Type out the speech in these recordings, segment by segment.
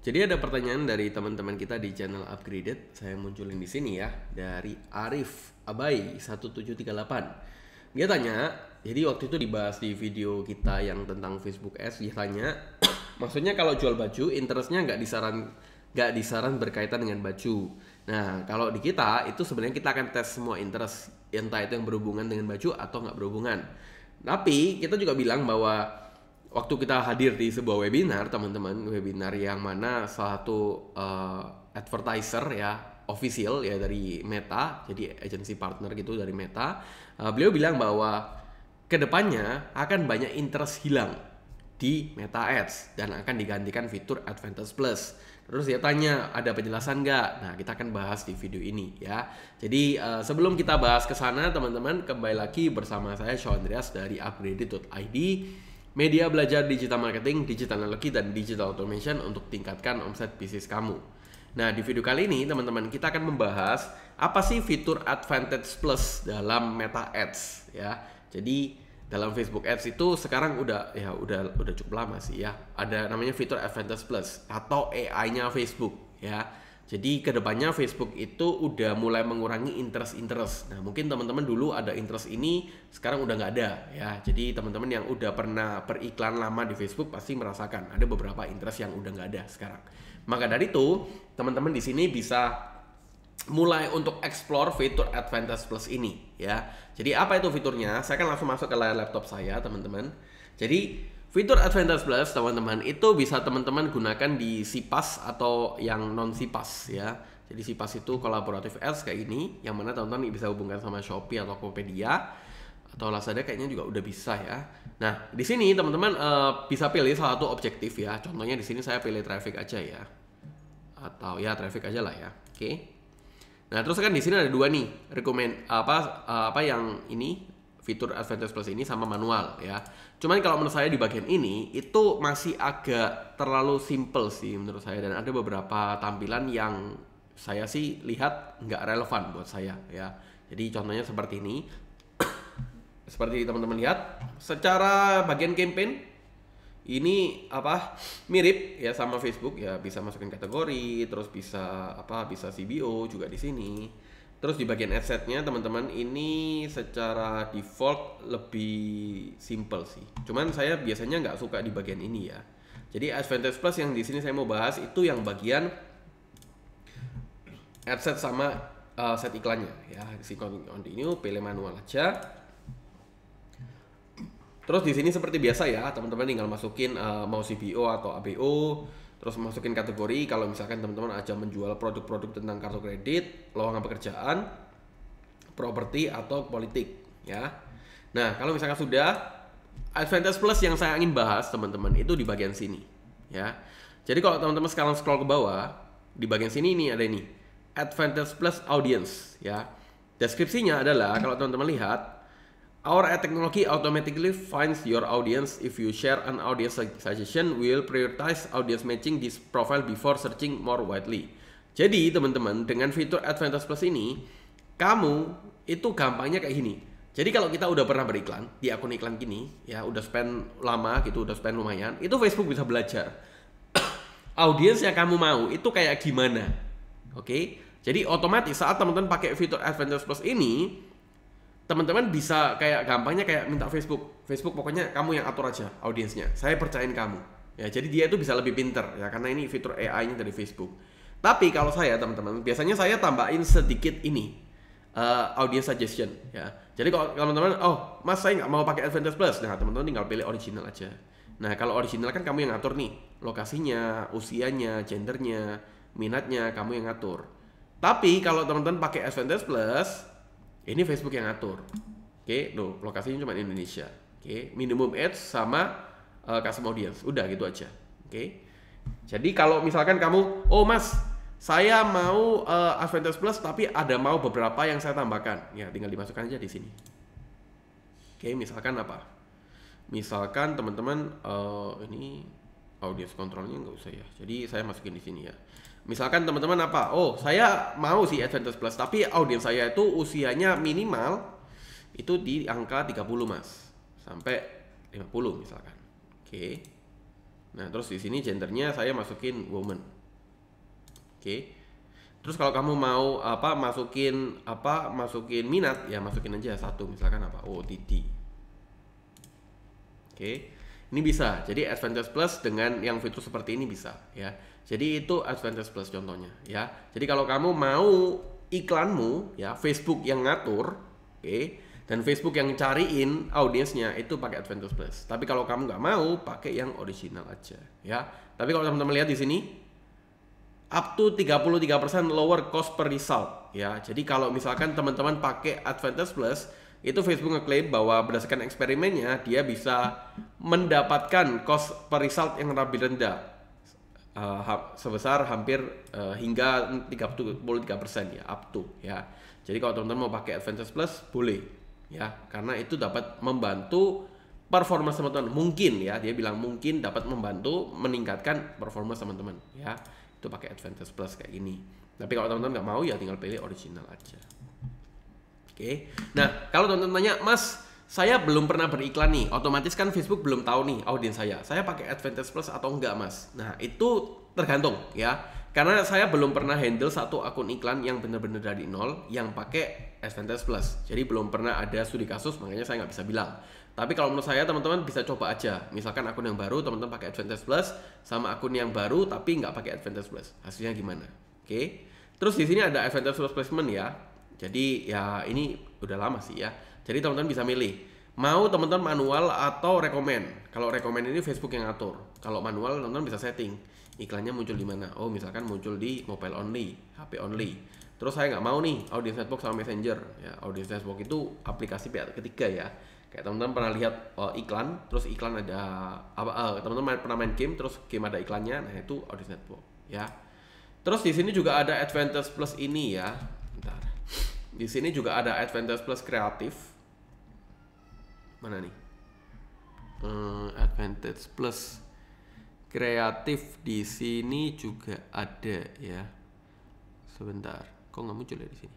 Jadi ada pertanyaan dari teman-teman kita di channel Upgraded, saya munculin di sini ya, dari Arif Abai 1738. Dia tanya, jadi waktu itu dibahas di video kita yang tentang Facebook Ads, dia tanya, maksudnya kalau jual baju, interestnya nggak disaran nggak disaran berkaitan dengan baju. Nah, kalau di kita itu sebenarnya kita akan tes semua interest, entah itu yang berhubungan dengan baju atau nggak berhubungan. Tapi kita juga bilang bahwa waktu kita hadir di sebuah webinar teman-teman webinar yang mana satu uh, advertiser ya official ya dari Meta jadi agency partner gitu dari Meta uh, beliau bilang bahwa kedepannya akan banyak interest hilang di Meta Ads dan akan digantikan fitur Advantage Plus. Terus dia tanya ada penjelasan nggak? Nah kita akan bahas di video ini ya. Jadi uh, sebelum kita bahas ke sana teman-teman kembali lagi bersama saya Sean Andreas dari Upgraded.id media belajar digital marketing, digital analogi, dan digital automation untuk tingkatkan omset bisnis kamu. Nah, di video kali ini teman-teman kita akan membahas apa sih fitur Advantage Plus dalam Meta Ads ya. Jadi dalam Facebook Ads itu sekarang udah ya udah udah cukup lama sih ya. Ada namanya fitur Advantage Plus atau AI-nya Facebook ya. Jadi kedepannya Facebook itu udah mulai mengurangi interest-interest. Nah mungkin teman-teman dulu ada interest ini, sekarang udah nggak ada ya. Jadi teman-teman yang udah pernah beriklan lama di Facebook pasti merasakan ada beberapa interest yang udah nggak ada sekarang. Maka dari itu teman-teman di sini bisa mulai untuk explore fitur Advantage Plus ini ya. Jadi apa itu fiturnya? Saya akan langsung masuk ke layar laptop saya teman-teman. Jadi Fitur Advantage Plus teman-teman itu bisa teman-teman gunakan di Sipas atau yang non Sipas ya. Jadi Sipas itu kolaboratif ads kayak ini yang mana teman-teman bisa hubungkan sama Shopee atau Tokopedia atau Lazada kayaknya juga udah bisa ya. Nah, di sini teman-teman uh, bisa pilih salah satu objektif ya. Contohnya di sini saya pilih traffic aja ya. Atau ya traffic aja lah ya. Oke. Okay. Nah, terus kan di sini ada dua nih, rekomend apa eh, apa yang ini fitur Adventures Plus ini sama manual ya. Cuman kalau menurut saya di bagian ini itu masih agak terlalu simple sih menurut saya dan ada beberapa tampilan yang saya sih lihat nggak relevan buat saya ya. Jadi contohnya seperti ini. seperti teman-teman lihat, secara bagian campaign ini apa mirip ya sama Facebook ya bisa masukin kategori, terus bisa apa bisa CBO juga di sini Terus di bagian headsetnya teman-teman ini secara default lebih simple sih. Cuman saya biasanya nggak suka di bagian ini ya. Jadi Advantage Plus yang di sini saya mau bahas itu yang bagian headset sama uh, set iklannya ya. si continue pilih manual aja. Terus di sini seperti biasa ya, teman-teman tinggal masukin uh, mau CBO atau ABO terus masukin kategori kalau misalkan teman-teman aja menjual produk-produk tentang kartu kredit, lowongan pekerjaan, properti atau politik ya. Nah, kalau misalkan sudah Advantage Plus yang saya ingin bahas teman-teman itu di bagian sini ya. Jadi kalau teman-teman sekarang scroll ke bawah di bagian sini ini ada ini Advantage Plus Audience ya. Deskripsinya adalah kalau teman-teman lihat Our ad technology automatically finds your audience if you share an audience suggestion. We'll prioritize audience matching this profile before searching more widely. Jadi teman-teman dengan fitur Adventus Plus ini, kamu itu gampangnya kayak gini. Jadi kalau kita udah pernah beriklan di akun iklan gini, ya udah spend lama gitu, udah spend lumayan, itu Facebook bisa belajar audiens yang kamu mau itu kayak gimana. Oke, okay? jadi otomatis saat teman-teman pakai fitur Adventus Plus ini, teman-teman bisa kayak gampangnya kayak minta Facebook. Facebook pokoknya kamu yang atur aja audiensnya. Saya percayain kamu. Ya, jadi dia itu bisa lebih pinter ya karena ini fitur AI-nya dari Facebook. Tapi kalau saya teman-teman, biasanya saya tambahin sedikit ini uh, audience suggestion ya. Jadi kalau teman-teman, oh mas saya nggak mau pakai Adventures Plus, nah teman-teman tinggal pilih original aja. Nah kalau original kan kamu yang atur nih lokasinya, usianya, gendernya, minatnya, kamu yang atur Tapi kalau teman-teman pakai Adventures Plus, ini Facebook yang ngatur. Oke, okay, no, lokasinya cuma Indonesia. Oke, okay, minimum ads sama uh, eh, custom audience. Udah gitu aja. Oke. Okay. Jadi kalau misalkan kamu, "Oh, Mas, saya mau uh, Adventures Plus tapi ada mau beberapa yang saya tambahkan." Ya, tinggal dimasukkan aja di sini. Oke, okay, misalkan apa? Misalkan teman-teman uh, ini audience controlnya nggak usah ya. Jadi saya masukin di sini ya. Misalkan teman-teman apa? Oh, saya mau sih Adventures Plus, tapi audiens saya itu usianya minimal itu di angka 30 mas, sampai 50 misalkan. Oke. Okay. Nah, terus di sini gendernya saya masukin woman. Oke. Okay. Terus kalau kamu mau apa masukin apa masukin minat ya masukin aja satu misalkan apa OTT. Oh, Oke. Okay ini bisa. Jadi Advantage Plus dengan yang fitur seperti ini bisa ya. Jadi itu Advantage Plus contohnya ya. Jadi kalau kamu mau iklanmu ya Facebook yang ngatur, oke. Okay, dan Facebook yang cariin audiensnya itu pakai Advantage Plus. Tapi kalau kamu nggak mau, pakai yang original aja ya. Tapi kalau teman-teman lihat di sini up to 33% lower cost per result ya. Jadi kalau misalkan teman-teman pakai Advantage Plus itu Facebook ngeklaim bahwa berdasarkan eksperimennya dia bisa mendapatkan cost per result yang lebih rendah uh, ha sebesar hampir uh, hingga 33% ya up to ya. Jadi kalau teman-teman mau pakai Adventures Plus boleh ya karena itu dapat membantu performa teman-teman mungkin ya dia bilang mungkin dapat membantu meningkatkan performa teman-teman ya itu pakai Adventures Plus kayak ini Tapi kalau teman-teman nggak mau ya tinggal pilih original aja. Oke. Nah, kalau teman-teman tanya, Mas, saya belum pernah beriklan nih. Otomatis kan Facebook belum tahu nih audiens saya. Saya pakai Advantage Plus atau enggak, Mas? Nah, itu tergantung ya. Karena saya belum pernah handle satu akun iklan yang benar-benar dari nol yang pakai Advantage Plus. Jadi belum pernah ada studi kasus, makanya saya nggak bisa bilang. Tapi kalau menurut saya teman-teman bisa coba aja. Misalkan akun yang baru teman-teman pakai Advantage Plus sama akun yang baru tapi nggak pakai Advantage Plus. Hasilnya gimana? Oke. Terus di sini ada Advantage Plus Placement ya. Jadi ya ini udah lama sih ya. Jadi teman-teman bisa milih mau teman-teman manual atau rekomend. Kalau rekomend ini Facebook yang ngatur. Kalau manual teman-teman bisa setting iklannya muncul di mana. Oh misalkan muncul di mobile only, HP only. Terus saya nggak mau nih audience network sama messenger. Ya audience network itu aplikasi pihak ketiga ya kayak teman-teman pernah lihat uh, iklan terus iklan ada apa uh, teman-teman pernah main game terus game ada iklannya nah itu audience network ya terus di sini juga ada Adventures plus ini ya di sini juga ada Advantage Plus Kreatif. Mana nih? Uh, eh, Advantage Plus Kreatif di sini juga ada ya. Sebentar, kok nggak muncul ya di sini?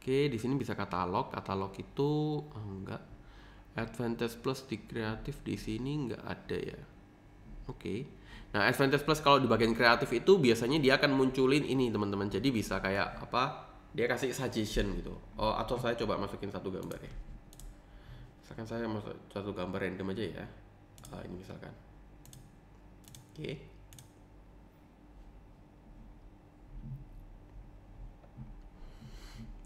Oke, di sini bisa katalog. Katalog itu oh, enggak. Advantage Plus di kreatif di sini nggak ada ya. Oke. Nah, Advantage Plus kalau di bagian kreatif itu biasanya dia akan munculin ini, teman-teman. Jadi bisa kayak apa? dia kasih suggestion gitu oh, atau saya coba masukin satu gambar ya misalkan saya masuk satu gambar random aja ya uh, ini misalkan oke okay.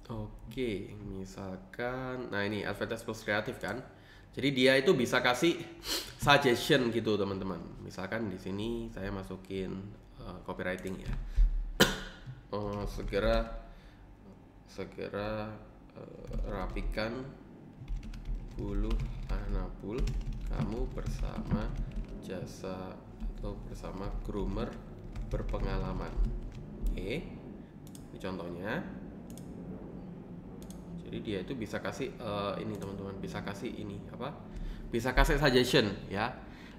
Oke, okay, misalkan, nah ini advertise plus kreatif kan. Jadi dia itu bisa kasih suggestion gitu teman-teman. Misalkan di sini saya masukin uh, copywriting ya. uh, segera segera eh, rapikan bulu anabul kamu bersama jasa atau bersama groomer berpengalaman oke okay. contohnya jadi dia itu bisa kasih uh, ini teman-teman bisa kasih ini apa bisa kasih suggestion ya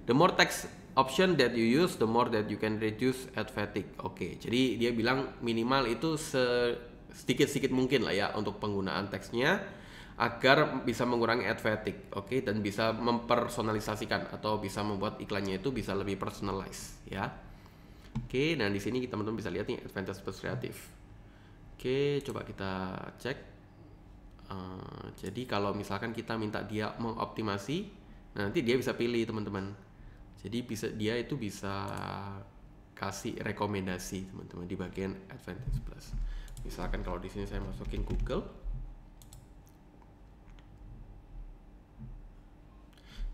the more text option that you use the more that you can reduce ad fatigue oke okay. jadi dia bilang minimal itu se sedikit-sedikit mungkin lah ya untuk penggunaan teksnya agar bisa mengurangi ad fatigue, oke, okay? dan bisa mempersonalisasikan atau bisa membuat iklannya itu bisa lebih personalized, ya. Oke, okay, nah di sini teman-teman bisa lihat nih advantage plus kreatif. Oke, okay, coba kita cek. Uh, jadi kalau misalkan kita minta dia mengoptimasi, nanti dia bisa pilih teman-teman. Jadi bisa dia itu bisa kasih rekomendasi teman-teman di bagian Advantage Plus. Misalkan kalau di sini saya masukin Google.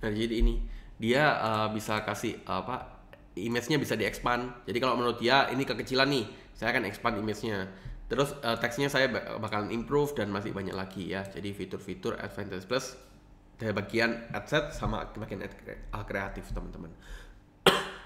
Nah, jadi ini dia uh, bisa kasih uh, apa? Image-nya bisa diekspand. Jadi kalau menurut dia ini kekecilan nih, saya akan expand image-nya. Terus uh, teksnya saya bakalan improve dan masih banyak lagi ya. Jadi fitur-fitur Advantage Plus dari bagian adset sama bagian ah, kreatif teman-teman.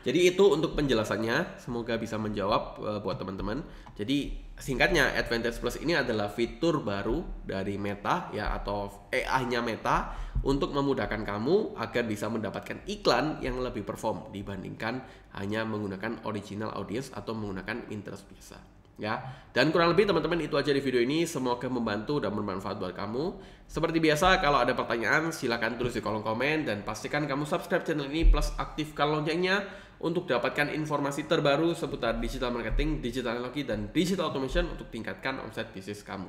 Jadi itu untuk penjelasannya, semoga bisa menjawab uh, buat teman-teman. Jadi singkatnya Advantage Plus ini adalah fitur baru dari Meta ya atau AI-nya Meta untuk memudahkan kamu agar bisa mendapatkan iklan yang lebih perform dibandingkan hanya menggunakan original audience atau menggunakan interest biasa ya. Dan kurang lebih teman-teman itu aja di video ini. Semoga membantu dan bermanfaat buat kamu. Seperti biasa kalau ada pertanyaan silahkan tulis di kolom komen dan pastikan kamu subscribe channel ini plus aktifkan loncengnya untuk dapatkan informasi terbaru seputar digital marketing, digital analogi, dan digital automation untuk tingkatkan omset bisnis kamu.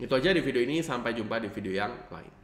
Itu aja di video ini sampai jumpa di video yang lain.